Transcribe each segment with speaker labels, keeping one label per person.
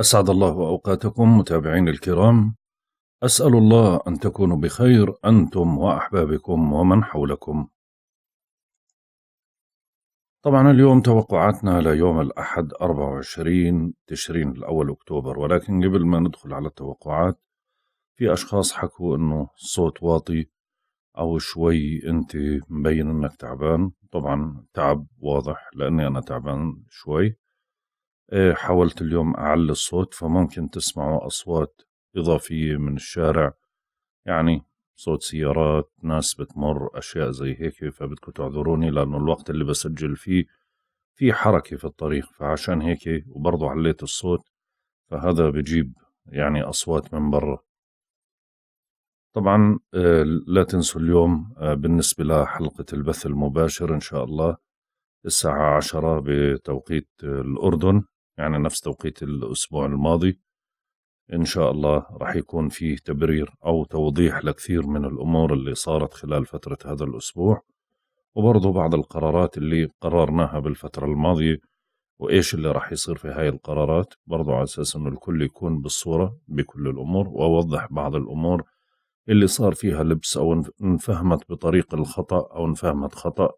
Speaker 1: أسعد الله أوقاتكم متابعين الكرام أسأل الله أن تكونوا بخير أنتم وأحبابكم ومن حولكم طبعا اليوم توقعاتنا ليوم الأحد 24 تشرين الأول أكتوبر ولكن قبل ما ندخل على التوقعات في أشخاص حكوا أنه الصوت واطي أو شوي أنت مبين أنك تعبان طبعا تعب واضح لأني أنا تعبان شوي إيه، حاولت اليوم أعلي الصوت فممكن تسمعوا أصوات إضافية من الشارع يعني صوت سيارات ناس بتمر أشياء زي هيك فبدكم تعذروني لأنه الوقت اللي بسجل فيه في حركة في الطريق فعشان هيك وبرضو عليت الصوت فهذا بجيب يعني أصوات من برا طبعا إيه، لا تنسوا اليوم إيه، بالنسبة لحلقة البث المباشر إن شاء الله الساعة عشرة بتوقيت الأردن يعني نفس توقيت الأسبوع الماضي إن شاء الله رح يكون فيه تبرير أو توضيح لكثير من الأمور اللي صارت خلال فترة هذا الأسبوع وبرضه بعض القرارات اللي قررناها بالفترة الماضية وإيش اللي رح يصير في هاي القرارات برضو على أساس أنه الكل يكون بالصورة بكل الأمور وأوضح بعض الأمور اللي صار فيها لبس أو انفهمت بطريق الخطأ أو انفهمت خطأ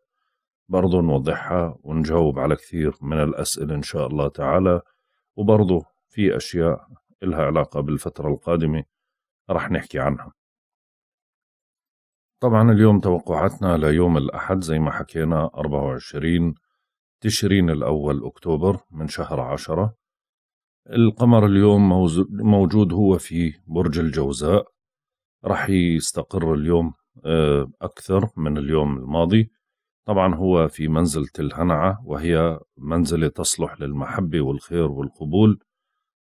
Speaker 1: برضو نوضحها ونجاوب على كثير من الأسئلة إن شاء الله تعالى وبرضو في أشياء إلها علاقة بالفترة القادمة رح نحكي عنها طبعا اليوم توقعاتنا ليوم الأحد زي ما حكينا 24 تشرين الأول أكتوبر من شهر عشرة القمر اليوم موجود هو في برج الجوزاء رح يستقر اليوم آه، أكثر من اليوم الماضي طبعا هو في منزلة الهنعة وهي منزلة تصلح للمحبة والخير والقبول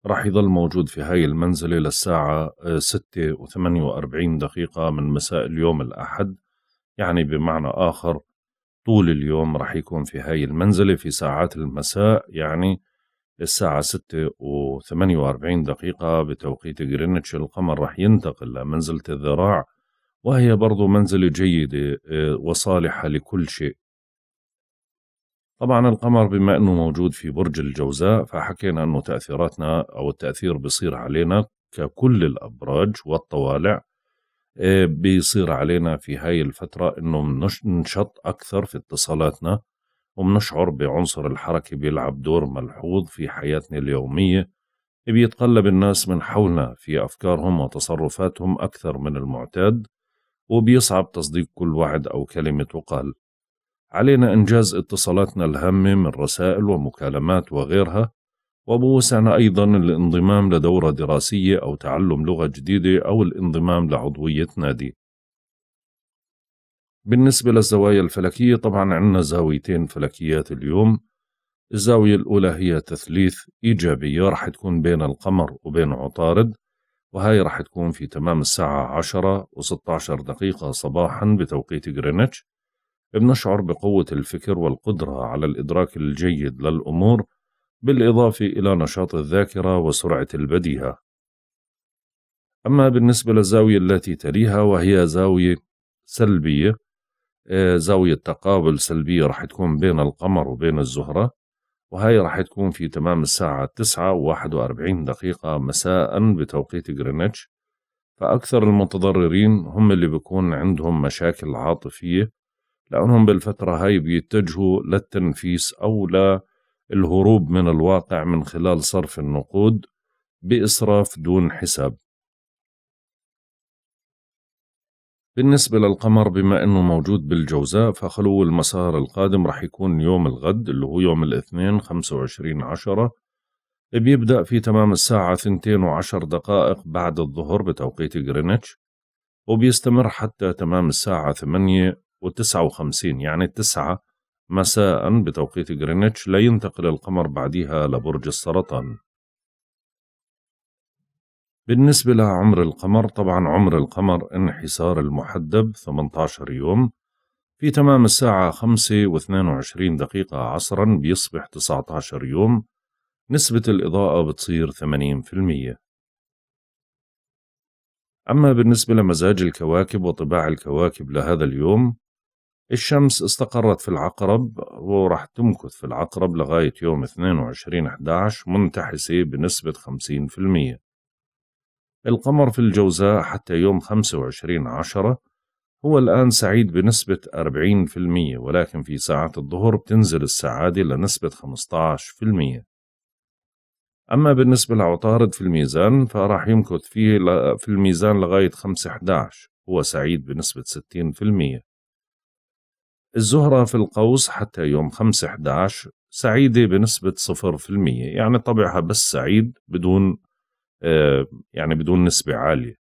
Speaker 1: راح يظل موجود في هاي المنزلة للساعة 6 آه، و48 دقيقة من مساء اليوم الأحد يعني بمعنى آخر طول اليوم راح يكون في هاي المنزلة في ساعات المساء يعني الساعة 6 و48 دقيقة بتوقيت جرينتش القمر راح ينتقل لمنزلة الذراع وهي برضو منزلة جيدة آه، وصالحة لكل شيء طبعا القمر بما أنه موجود في برج الجوزاء فحكينا أنه تأثيراتنا أو التأثير بيصير علينا ككل الأبراج والطوالع آه، بيصير علينا في هاي الفترة أنه ننشط أكثر في اتصالاتنا وبنشعر بعنصر الحركة بيلعب دور ملحوظ في حياتنا اليومية بيتقلب الناس من حولنا في أفكارهم وتصرفاتهم أكثر من المعتاد وبيصعب تصديق كل وعد أو كلمة تقال علينا إنجاز اتصالاتنا الهامة من رسائل ومكالمات وغيرها وبوسعنا أيضا الانضمام لدورة دراسية أو تعلم لغة جديدة أو الانضمام لعضوية نادي بالنسبة للزوايا الفلكية طبعا عندنا زاويتين فلكيات اليوم الزاوية الأولى هي تثليث إيجابية رح تكون بين القمر وبين عطارد وهاي راح تكون في تمام الساعة 10 و16 دقيقة صباحا بتوقيت غرينتش بنشعر بقوة الفكر والقدرة على الإدراك الجيد للأمور بالإضافة إلى نشاط الذاكرة وسرعة البديهة أما بالنسبة للزاوية التي تليها وهي زاوية سلبية آه، زاوية تقابل سلبية رح تكون بين القمر وبين الزهرة وهي راح تكون في تمام الساعة 9 و41 دقيقة مساء بتوقيت غرينتش فأكثر المتضررين هم اللي بيكون عندهم مشاكل عاطفية لأنهم بالفترة هاي بيتجهوا للتنفيس أو للهروب من الواقع من خلال صرف النقود بإسراف دون حساب بالنسبة للقمر بما أنه موجود بالجوزاء فخلو المسار القادم رح يكون يوم الغد اللي هو يوم الاثنين 25 عشرة بيبدأ في تمام الساعة 2 وعشر دقائق بعد الظهر بتوقيت جرينتش وبيستمر حتى تمام الساعة 8 وتسعة وخمسين يعني التسعة مساء بتوقيت جرينتش لينتقل القمر بعدها لبرج السرطان بالنسبة لعمر القمر طبعا عمر القمر انحسار المحدب 18 يوم في تمام الساعة 5 و22 دقيقة عصرا بيصبح 19 يوم نسبة الإضاءة بتصير 80% أما بالنسبة لمزاج الكواكب وطباع الكواكب لهذا اليوم الشمس استقرت في العقرب ورح تمكث في العقرب لغاية يوم 22 11 منتحسة بنسبة 50% القمر في الجوزاء حتى يوم 25 عشرة هو الآن سعيد بنسبة 40% ولكن في ساعات الظهر بتنزل السعادة لنسبة 15% أما بالنسبة لعطارد في الميزان فراح يمكث فيه في الميزان لغاية 5/11 هو سعيد بنسبة 60% الزهرة في القوس حتى يوم 5/11 سعيدة بنسبة 0% يعني طبعها بس سعيد بدون آه، يعني بدون نسبة عالية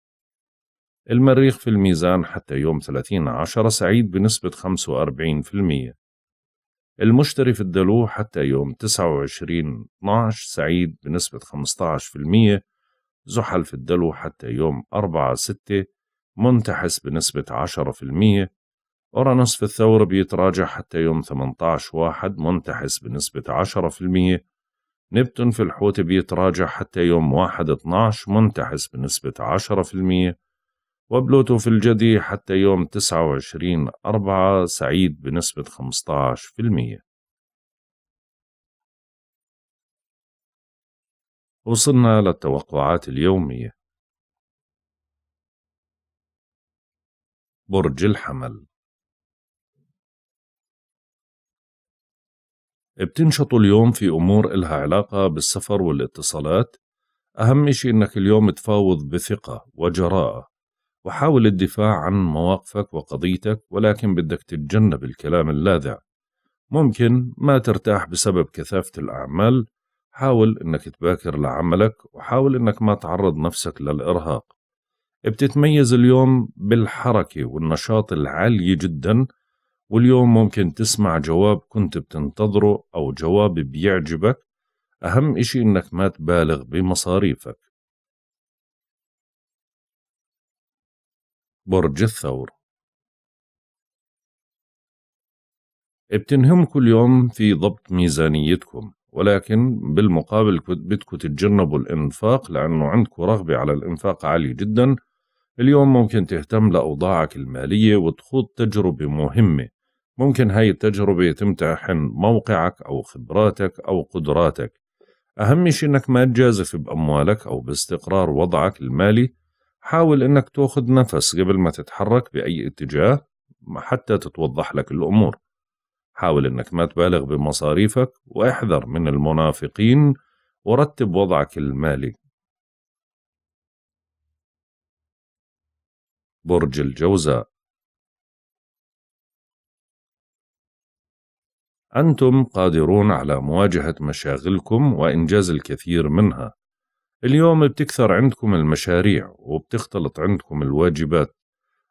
Speaker 1: المريخ في الميزان حتى يوم 30 عشر سعيد بنسبة 45% المشتري في الدلو حتى يوم 29 12 سعيد بنسبة 15% زحل في الدلو حتى يوم 4 6 منتحس بنسبة 10% أورانوس في الثور بيتراجع حتى يوم 18 واحد منتحس بنسبة 10% نبتون في الحوت بيتراجع حتى يوم واحد اتناش منتحس بنسبة عشرة في المية
Speaker 2: وبلوتو في الجدي حتى يوم تسعة وعشرين أربعة سعيد بنسبة خمستاش في المية وصلنا للتوقعات اليومية برج الحمل بتنشطوا اليوم في أمور إلها علاقة بالسفر
Speaker 1: والاتصالات أهم شيء إنك اليوم تفاوض بثقة وجراءة وحاول الدفاع عن مواقفك وقضيتك ولكن بدك تتجنب الكلام اللاذع ممكن ما ترتاح بسبب كثافة الأعمال حاول إنك تباكر لعملك وحاول إنك ما تعرض نفسك للإرهاق بتتميز اليوم بالحركة والنشاط العالي جدا واليوم ممكن تسمع جواب كنت بتنتظره أو جواب بيعجبك أهم إشي إنك ما
Speaker 2: تبالغ بمصاريفك برج الثور
Speaker 1: بتنهم كل يوم في ضبط ميزانيتكم ولكن بالمقابل بدكم تتجنبوا الإنفاق لأنه عندكم رغبة على الإنفاق عالية جدا اليوم ممكن تهتم لأوضاعك المالية وتخوض تجربة مهمة ممكن هاي التجربة تمتحن موقعك أو خبراتك أو قدراتك أهم شيء إنك ما تجازف بأموالك أو باستقرار وضعك المالي حاول إنك تأخذ نفس قبل ما تتحرك بأي اتجاه حتى تتوضح لك الأمور حاول إنك ما تبالغ بمصاريفك واحذر من المنافقين ورتب
Speaker 2: وضعك المالي برج الجوزاء
Speaker 1: أنتم قادرون على مواجهة مشاغلكم وإنجاز الكثير منها اليوم بتكثر عندكم المشاريع وبتختلط عندكم الواجبات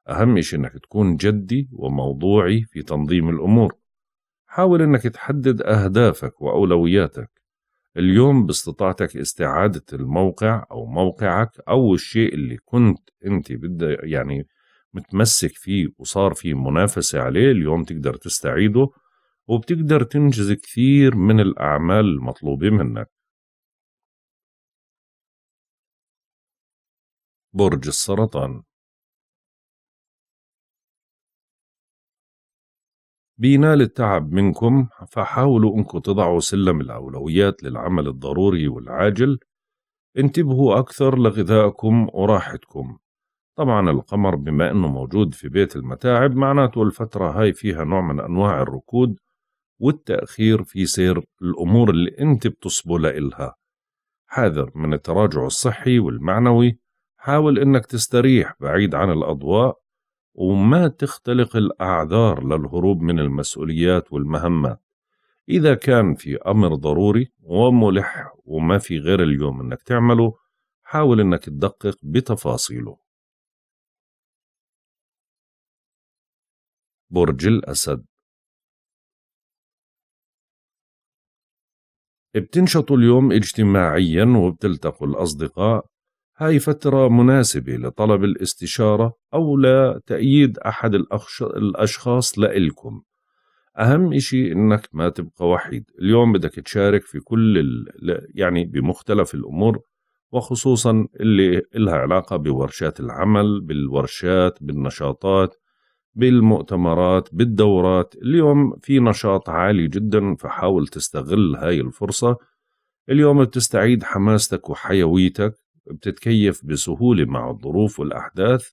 Speaker 1: أهم شيء أنك تكون جدي وموضوعي في تنظيم الأمور حاول أنك تحدد أهدافك وأولوياتك اليوم باستطاعتك استعادة الموقع أو موقعك أو الشيء اللي كنت أنت بدك يعني متمسك فيه وصار فيه منافسة عليه اليوم تقدر تستعيده
Speaker 2: وبتقدر تنجز كثير من الأعمال المطلوبة منك برج السرطان بينال التعب
Speaker 1: منكم فحاولوا انكم تضعوا سلم الأولويات للعمل الضروري والعاجل انتبهوا أكثر لغذائكم وراحتكم طبعا القمر بما انه موجود في بيت المتاعب معناته الفترة هاي فيها نوع من أنواع الركود والتأخير في سير الأمور اللي أنت بتصبل إلها حاذر من التراجع الصحي والمعنوي حاول أنك تستريح بعيد عن الأضواء وما تختلق الأعذار للهروب من المسؤوليات والمهمات إذا كان في أمر ضروري وملح وما في غير
Speaker 2: اليوم أنك تعمله حاول أنك تدقق بتفاصيله برج الأسد بتنشطوا اليوم اجتماعيا
Speaker 1: وبتلتقوا الأصدقاء هاي فترة مناسبة لطلب الاستشارة أو لتأييد أحد الأشخاص لإلكم أهم إشي إنك ما تبقى وحيد اليوم بدك تشارك في كل ال... يعني بمختلف الأمور وخصوصا اللي إلها علاقة بورشات العمل بالورشات بالنشاطات بالمؤتمرات بالدورات اليوم في نشاط عالي جدا فحاول تستغل هاي الفرصة اليوم بتستعيد حماستك وحيويتك بتتكيف بسهولة مع الظروف والأحداث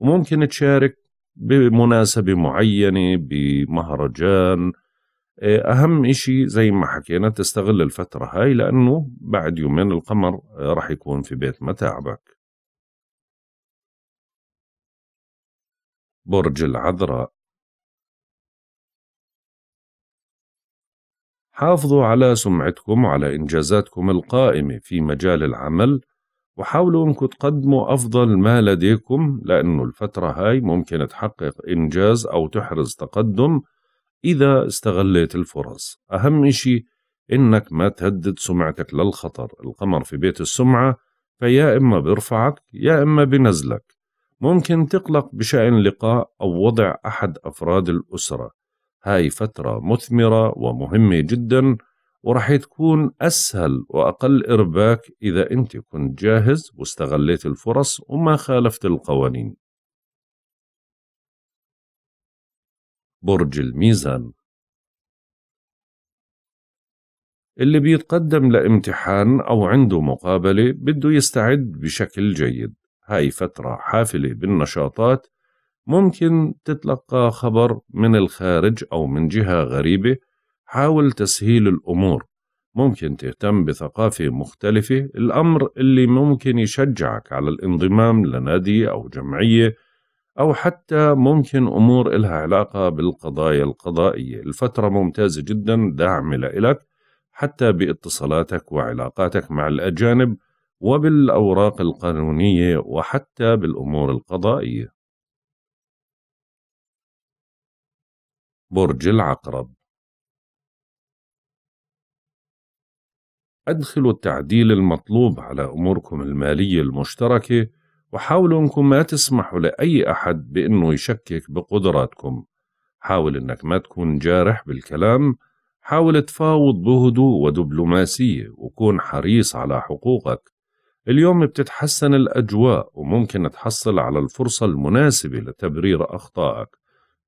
Speaker 1: وممكن تشارك بمناسبة معينة بمهرجان آه، أهم إشي زي ما حكينا تستغل الفترة هاي لأنه بعد يومين
Speaker 2: القمر آه، رح يكون في بيت متاعبك برج العذراء حافظوا على سمعتكم وعلى إنجازاتكم القائمة في
Speaker 1: مجال العمل وحاولوا أنكم تقدموا أفضل ما لديكم لأنه الفترة هاي ممكن تحقق إنجاز أو تحرز تقدم إذا استغليت الفرص أهم إشي إنك ما تهدد سمعتك للخطر القمر في بيت السمعة فيا إما بيرفعك يا إما بنزلك ممكن تقلق بشأن لقاء أو وضع أحد أفراد الأسرة هاي فترة مثمرة ومهمة جدا ورح تكون أسهل وأقل إرباك إذا أنت كنت جاهز واستغليت الفرص وما خالفت القوانين
Speaker 2: برج الميزان اللي بيتقدم لامتحان أو عنده
Speaker 1: مقابلة بده يستعد بشكل جيد هاي فترة حافلة بالنشاطات ممكن تتلقى خبر من الخارج أو من جهة غريبة حاول تسهيل الأمور ممكن تهتم بثقافة مختلفة الأمر اللي ممكن يشجعك على الانضمام لنادي أو جمعية أو حتى ممكن أمور إلها علاقة بالقضايا القضائية الفترة ممتازة جدا داعمة لإلك حتى باتصالاتك وعلاقاتك مع
Speaker 2: الأجانب وبالأوراق القانونية وحتى بالأمور القضائية. برج العقرب أدخلوا التعديل
Speaker 1: المطلوب على أموركم المالية المشتركة وحاولوا أنكم ما تسمحوا لأي أحد بأنه يشكك بقدراتكم حاول أنك ما تكون جارح بالكلام حاول تفاوض بهدوء ودبلوماسية وكون حريص على حقوقك اليوم بتتحسن الأجواء وممكن تحصل على الفرصة المناسبة لتبرير أخطائك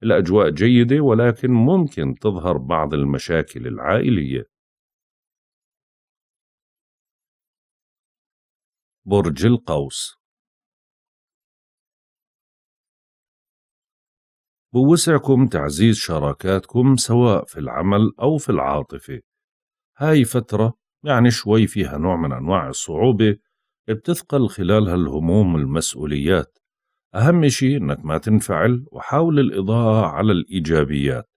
Speaker 1: الأجواء جيدة ولكن ممكن تظهر
Speaker 2: بعض المشاكل العائلية برج القوس بوسعكم تعزيز شراكاتكم سواء في
Speaker 1: العمل أو في العاطفة هاي فترة يعني شوي فيها نوع من أنواع الصعوبة بتثقل خلالها الهموم والمسؤوليات أهم شيء إنك ما تنفعل وحاول الإضاءة على الإيجابيات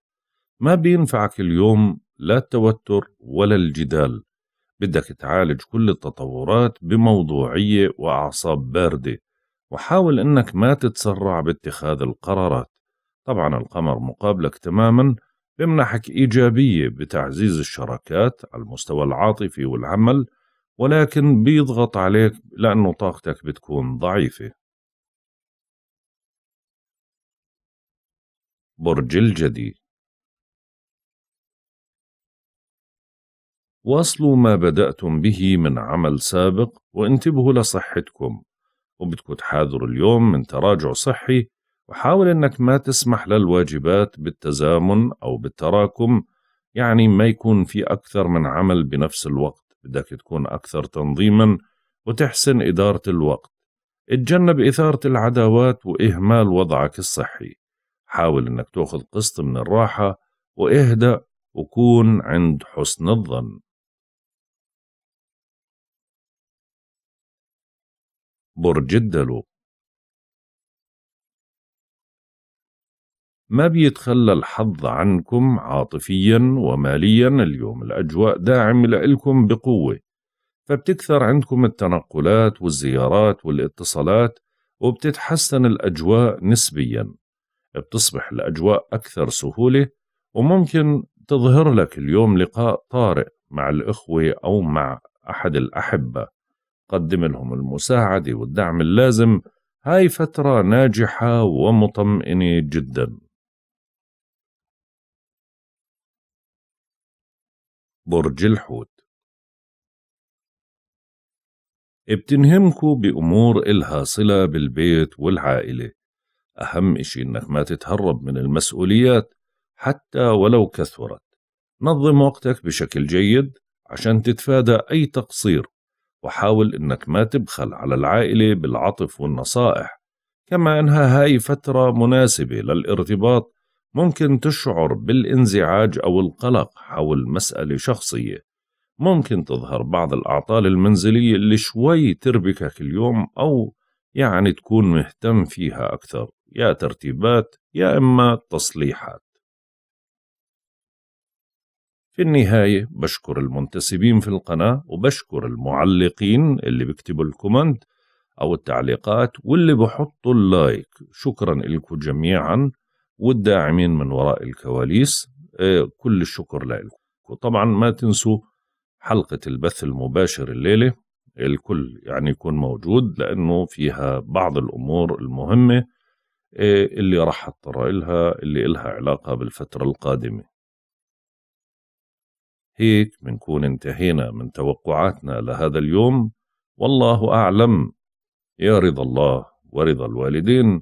Speaker 1: ما بينفعك اليوم لا التوتر ولا الجدال بدك تعالج كل التطورات بموضوعية وأعصاب باردة وحاول إنك ما تتسرع باتخاذ القرارات طبعا القمر مقابلك تماما بمنحك إيجابية بتعزيز الشراكات على المستوى العاطفي والعمل ولكن
Speaker 2: بيضغط عليك لأنه طاقتك بتكون ضعيفة برج الجدي واصلوا ما بدأتم به من عمل
Speaker 1: سابق وانتبهوا لصحتكم وبتكون تحاذروا اليوم من تراجع صحي وحاول انك ما تسمح للواجبات بالتزامن او بالتراكم يعني ما يكون في اكثر من عمل بنفس الوقت بدك تكون أكثر تنظيما وتحسن إدارة الوقت اتجنب إثارة العداوات وإهمال وضعك الصحي حاول أنك تأخذ قسط من الراحة وإهدأ
Speaker 2: وكون عند حسن الظن برج الدلو ما بيتخلى الحظ عنكم عاطفيا
Speaker 1: وماليا اليوم الأجواء داعم لإلكم بقوة فبتكثر عندكم التنقلات والزيارات والاتصالات وبتتحسن الأجواء نسبيا بتصبح الأجواء أكثر سهولة وممكن تظهر لك اليوم لقاء طارئ مع الإخوة أو مع أحد الأحبة قدم لهم المساعدة والدعم اللازم هاي فترة ناجحة
Speaker 2: ومطمئنة جداً برج الحوت بتنهمكوا بأمور إلها صلة بالبيت والعائلة
Speaker 1: أهم إشي إنك ما تتهرب من المسؤوليات حتى ولو كثرت نظم وقتك بشكل جيد عشان تتفادى أي تقصير وحاول إنك ما تبخل على العائلة بالعطف والنصائح كما أنها هاي فترة مناسبة للارتباط ممكن تشعر بالانزعاج أو القلق حول مسألة شخصية ممكن تظهر بعض الأعطال المنزلية اللي شوي تربكك اليوم أو يعني تكون مهتم فيها أكثر يا ترتيبات يا إما تصليحات
Speaker 2: في النهاية
Speaker 1: بشكر المنتسبين في القناة وبشكر المعلقين اللي بيكتبوا الكومنت أو التعليقات واللي بحطوا اللايك شكرا لكم جميعا والداعمين من وراء الكواليس آه، كل الشكر لكم وطبعا ما تنسوا حلقة البث المباشر الليلة الكل يعني يكون موجود لأنه فيها بعض الأمور المهمة آه، اللي راح أضطر إلها اللي إلها علاقة بالفترة القادمة هيك بنكون انتهينا من توقعاتنا لهذا اليوم والله أعلم يا رضا الله ورضا الوالدين